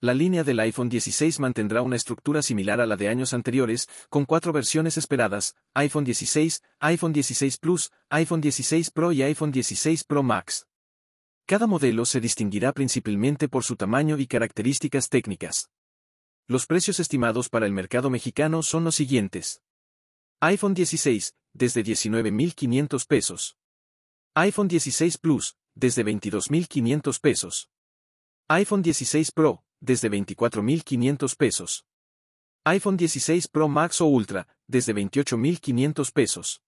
La línea del iPhone 16 mantendrá una estructura similar a la de años anteriores, con cuatro versiones esperadas, iPhone 16, iPhone 16 Plus, iPhone 16 Pro y iPhone 16 Pro Max. Cada modelo se distinguirá principalmente por su tamaño y características técnicas. Los precios estimados para el mercado mexicano son los siguientes. iPhone 16, desde 19.500 pesos. iPhone 16 Plus, desde 22.500 pesos. iPhone 16 Pro, desde 24.500 pesos. iPhone 16 Pro Max o Ultra, desde 28.500 pesos.